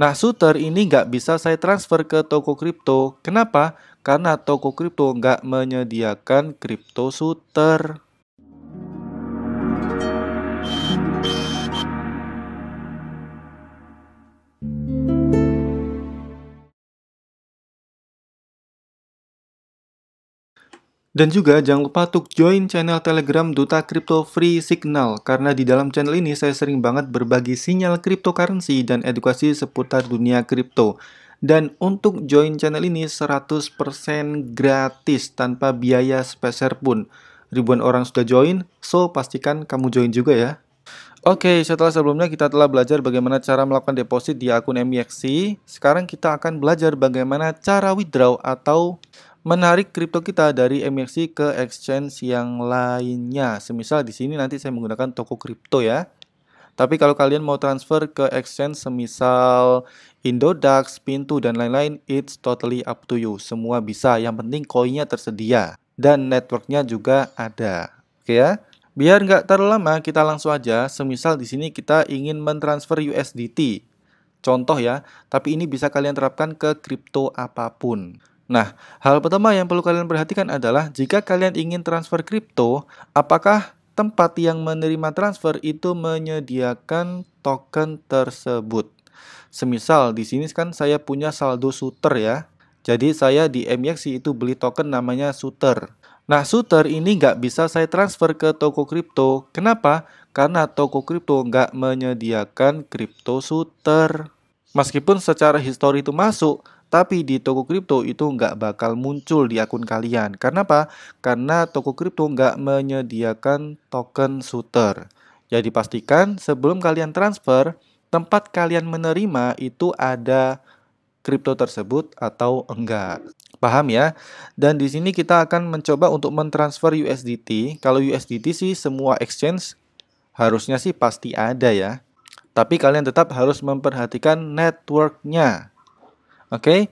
Nah, Suter ini nggak bisa saya transfer ke toko kripto. Kenapa? Karena toko kripto nggak menyediakan kripto Suter. Dan juga jangan lupa untuk join channel Telegram Duta Crypto Free Signal karena di dalam channel ini saya sering banget berbagi sinyal cryptocurrency dan edukasi seputar dunia kripto. Dan untuk join channel ini 100% gratis tanpa biaya speser pun. Ribuan orang sudah join, so pastikan kamu join juga ya. Oke, setelah sebelumnya kita telah belajar bagaimana cara melakukan deposit di akun MEXC. Sekarang kita akan belajar bagaimana cara withdraw atau menarik kripto kita dari MXC ke exchange yang lainnya. Semisal di sini nanti saya menggunakan toko kripto ya. Tapi kalau kalian mau transfer ke exchange semisal Indodax, Pintu, dan lain-lain, it's totally up to you. Semua bisa, yang penting koinnya tersedia. Dan networknya juga ada. Oke ya? Biar nggak terlalu lama, kita langsung aja. Semisal di sini kita ingin mentransfer USDT. Contoh ya, tapi ini bisa kalian terapkan ke kripto apapun. Nah, hal pertama yang perlu kalian perhatikan adalah jika kalian ingin transfer kripto, apakah tempat yang menerima transfer itu menyediakan token tersebut? Semisal di sini kan saya punya saldo Suter ya. Jadi saya di MXC e itu beli token namanya Suter. Nah, Suter ini nggak bisa saya transfer ke toko kripto. Kenapa? Karena toko kripto nggak menyediakan kripto Suter. Meskipun secara histori itu masuk, tapi di toko kripto itu nggak bakal muncul di akun kalian. Karena apa? Karena toko kripto nggak menyediakan token shooter. Jadi pastikan sebelum kalian transfer, tempat kalian menerima itu ada kripto tersebut atau enggak. Paham ya? Dan di sini kita akan mencoba untuk mentransfer USDT. Kalau USDT sih semua exchange harusnya sih pasti ada ya. Tapi kalian tetap harus memperhatikan networknya. Oke.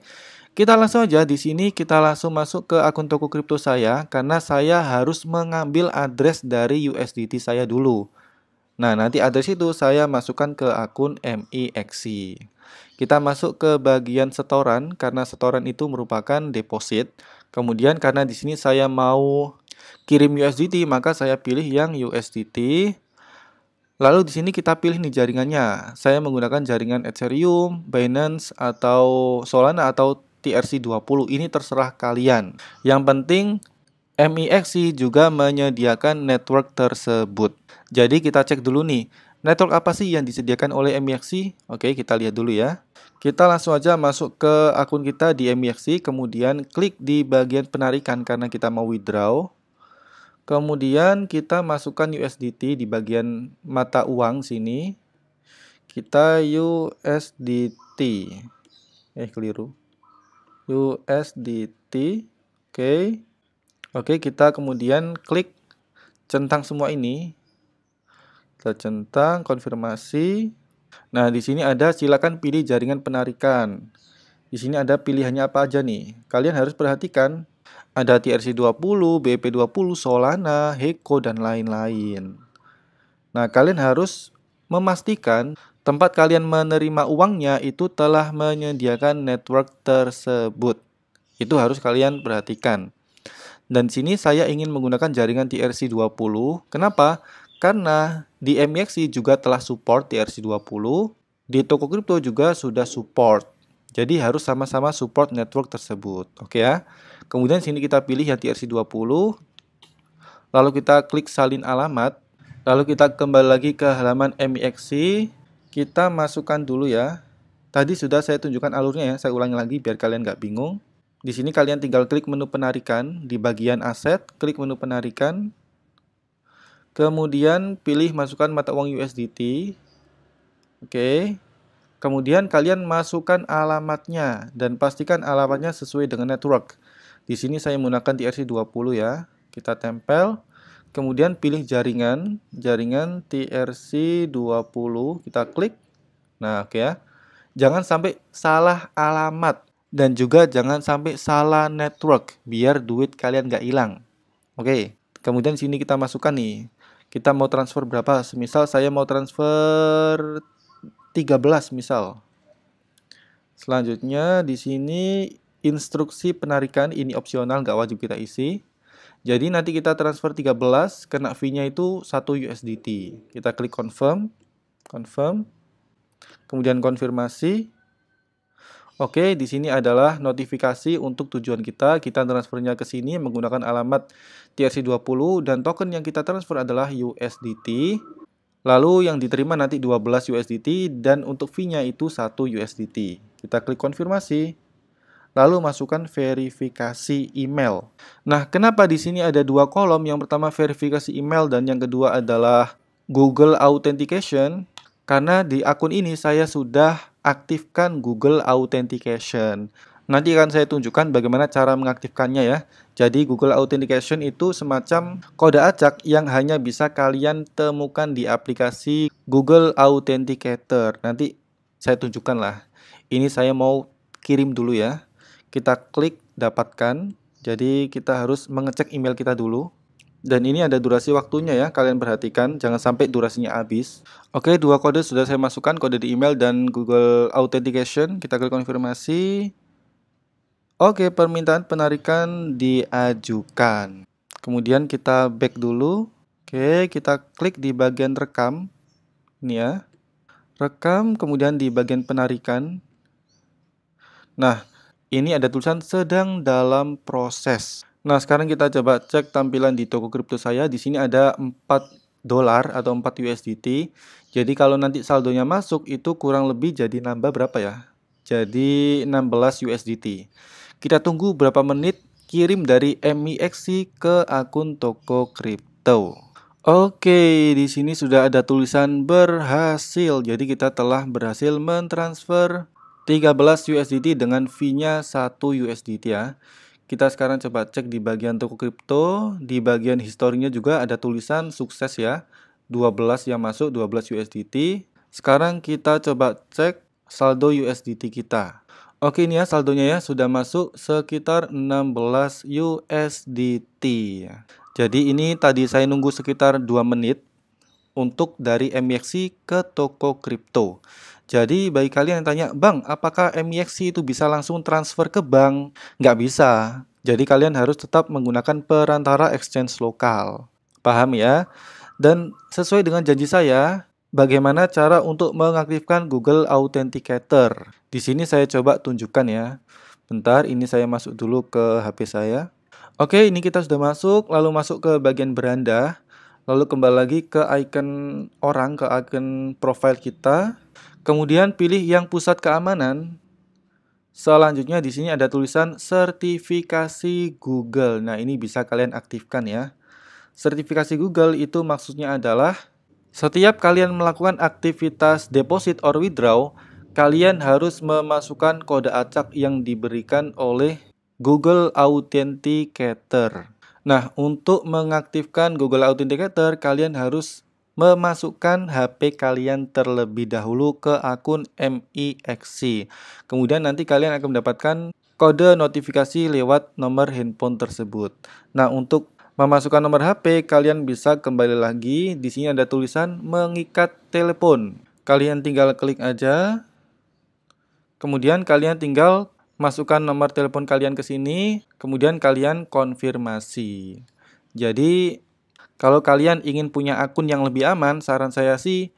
Kita langsung aja di sini kita langsung masuk ke akun toko kripto saya karena saya harus mengambil address dari USDT saya dulu. Nah, nanti address itu saya masukkan ke akun MEXC. Kita masuk ke bagian setoran karena setoran itu merupakan deposit. Kemudian karena di sini saya mau kirim USDT, maka saya pilih yang USDT Lalu di sini kita pilih nih jaringannya. Saya menggunakan jaringan Ethereum, Binance, atau Solana, atau TRC20. Ini terserah kalian. Yang penting MEXC juga menyediakan network tersebut. Jadi kita cek dulu nih, network apa sih yang disediakan oleh MEXC? Oke, kita lihat dulu ya. Kita langsung aja masuk ke akun kita di MEXC, kemudian klik di bagian penarikan karena kita mau withdraw. Kemudian kita masukkan USDT di bagian mata uang sini. Kita USDT. Eh keliru. USDT. Oke. Okay. Oke, okay, kita kemudian klik centang semua ini. Kita centang konfirmasi. Nah, di sini ada silakan pilih jaringan penarikan. Di sini ada pilihannya apa aja nih. Kalian harus perhatikan ada TRC20, BP20, Solana, Heko, dan lain-lain. Nah, kalian harus memastikan tempat kalian menerima uangnya itu telah menyediakan network tersebut. Itu harus kalian perhatikan. Dan di sini saya ingin menggunakan jaringan TRC20. Kenapa? Karena di e MEXC juga telah support TRC20, di toko kripto juga sudah support. Jadi harus sama-sama support network tersebut. Oke ya. Kemudian sini kita pilih yang TRC20. Lalu kita klik salin alamat. Lalu kita kembali lagi ke halaman MIXC. Kita masukkan dulu ya. Tadi sudah saya tunjukkan alurnya ya. Saya ulangi lagi biar kalian nggak bingung. Di sini kalian tinggal klik menu penarikan di bagian aset, klik menu penarikan. Kemudian pilih masukkan mata uang USDT. Oke. Okay. Kemudian kalian masukkan alamatnya dan pastikan alamatnya sesuai dengan network. Di sini saya menggunakan TRC20 ya. Kita tempel. Kemudian pilih jaringan, jaringan TRC20, kita klik. Nah, oke okay ya. Jangan sampai salah alamat dan juga jangan sampai salah network biar duit kalian nggak hilang. Oke, okay. kemudian sini kita masukkan nih. Kita mau transfer berapa? Misal saya mau transfer 13 misal. Selanjutnya di sini instruksi penarikan ini opsional nggak wajib kita isi. Jadi nanti kita transfer 13 kena fee-nya itu 1 USDT. Kita klik confirm, confirm. Kemudian konfirmasi. Oke, di sini adalah notifikasi untuk tujuan kita. Kita transfernya ke sini menggunakan alamat TRC20 dan token yang kita transfer adalah USDT. Lalu yang diterima nanti 12 USDT dan untuk fee-nya itu 1 USDT. Kita klik konfirmasi. Lalu masukkan verifikasi email. Nah, kenapa di sini ada dua kolom? Yang pertama verifikasi email dan yang kedua adalah Google Authentication. Karena di akun ini saya sudah aktifkan Google Authentication. Nanti akan saya tunjukkan bagaimana cara mengaktifkannya ya. Jadi Google Authentication itu semacam kode acak yang hanya bisa kalian temukan di aplikasi Google Authenticator. Nanti saya tunjukkan lah. Ini saya mau kirim dulu ya. Kita klik dapatkan. Jadi kita harus mengecek email kita dulu. Dan ini ada durasi waktunya ya, kalian perhatikan, jangan sampai durasinya habis. Oke, dua kode sudah saya masukkan, kode di email dan Google Authentication. Kita klik konfirmasi. Oke, permintaan penarikan diajukan. Kemudian kita back dulu. Oke, kita klik di bagian rekam. Ini ya. Rekam, kemudian di bagian penarikan. Nah, ini ada tulisan sedang dalam proses. Nah, sekarang kita coba cek tampilan di toko kripto saya. Di sini ada 4 dolar atau 4 USDT. Jadi kalau nanti saldonya masuk itu kurang lebih jadi nambah berapa ya? Jadi 16 USDT. Kita tunggu berapa menit kirim dari MIXC ke akun toko kripto. Oke, di sini sudah ada tulisan berhasil. Jadi kita telah berhasil mentransfer 13 USDT dengan fee-nya 1 USDT ya. Kita sekarang coba cek di bagian toko kripto, di bagian historinya juga ada tulisan sukses ya. 12 yang masuk 12 USDT. Sekarang kita coba cek saldo USDT kita. Oke ini ya saldonya ya sudah masuk sekitar 16 USDT. Jadi ini tadi saya nunggu sekitar 2 menit untuk dari MEXC ke toko kripto. Jadi bagi kalian yang tanya, Bang, apakah MEXC itu bisa langsung transfer ke bank? Nggak bisa. Jadi kalian harus tetap menggunakan perantara exchange lokal. Paham ya? Dan sesuai dengan janji saya, bagaimana cara untuk mengaktifkan Google Authenticator. Di sini saya coba tunjukkan ya. Bentar, ini saya masuk dulu ke HP saya. Oke, ini kita sudah masuk, lalu masuk ke bagian beranda. Lalu kembali lagi ke icon orang, ke icon profile kita. Kemudian pilih yang pusat keamanan. Selanjutnya di sini ada tulisan sertifikasi Google. Nah, ini bisa kalian aktifkan ya. Sertifikasi Google itu maksudnya adalah setiap kalian melakukan aktivitas deposit or withdraw, kalian harus memasukkan kode acak yang diberikan oleh Google Authenticator. Nah, untuk mengaktifkan Google Authenticator, kalian harus memasukkan HP kalian terlebih dahulu ke akun MIXC. Kemudian nanti kalian akan mendapatkan kode notifikasi lewat nomor handphone tersebut. Nah, untuk memasukkan nomor HP, kalian bisa kembali lagi. Di sini ada tulisan mengikat telepon. Kalian tinggal klik aja. Kemudian kalian tinggal masukkan nomor telepon kalian ke sini, kemudian kalian konfirmasi. Jadi, kalau kalian ingin punya akun yang lebih aman, saran saya sih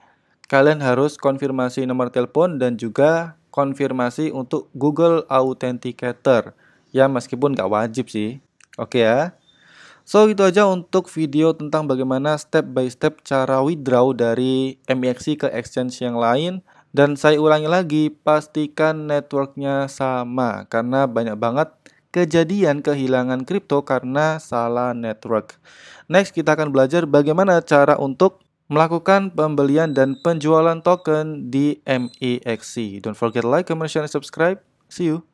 kalian harus konfirmasi nomor telepon dan juga konfirmasi untuk Google Authenticator. Ya, meskipun nggak wajib sih. Oke ya. So itu aja untuk video tentang bagaimana step by step cara withdraw dari MEXC ke exchange yang lain. Dan saya ulangi lagi, pastikan networknya sama karena banyak banget kejadian kehilangan kripto karena salah network. Next kita akan belajar bagaimana cara untuk melakukan pembelian dan penjualan token di MEXC. Don't forget like, comment, share, and subscribe. See you.